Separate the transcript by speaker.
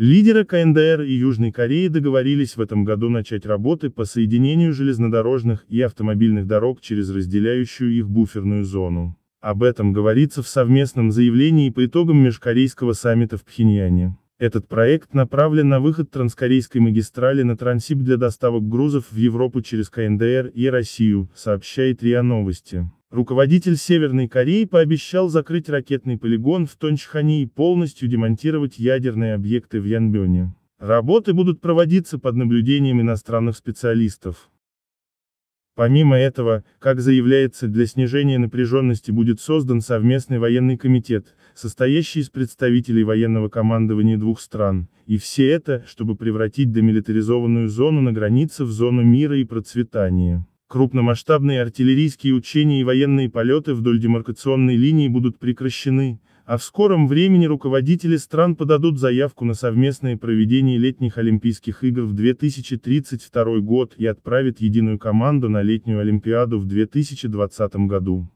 Speaker 1: Лидеры КНДР и Южной Кореи договорились в этом году начать работы по соединению железнодорожных и автомобильных дорог через разделяющую их буферную зону. Об этом говорится в совместном заявлении по итогам межкорейского саммита в Пхеньяне. Этот проект направлен на выход транскорейской магистрали на трансип для доставок грузов в Европу через КНДР и Россию, сообщает РИА Новости. Руководитель Северной Кореи пообещал закрыть ракетный полигон в Тончхане и полностью демонтировать ядерные объекты в Янбёне. Работы будут проводиться под наблюдением иностранных специалистов. Помимо этого, как заявляется, для снижения напряженности будет создан совместный военный комитет, состоящий из представителей военного командования двух стран, и все это, чтобы превратить демилитаризованную зону на границе в зону мира и процветания. Крупномасштабные артиллерийские учения и военные полеты вдоль демаркационной линии будут прекращены, а в скором времени руководители стран подадут заявку на совместное проведение летних Олимпийских игр в 2032 год и отправят единую команду на летнюю Олимпиаду в 2020 году.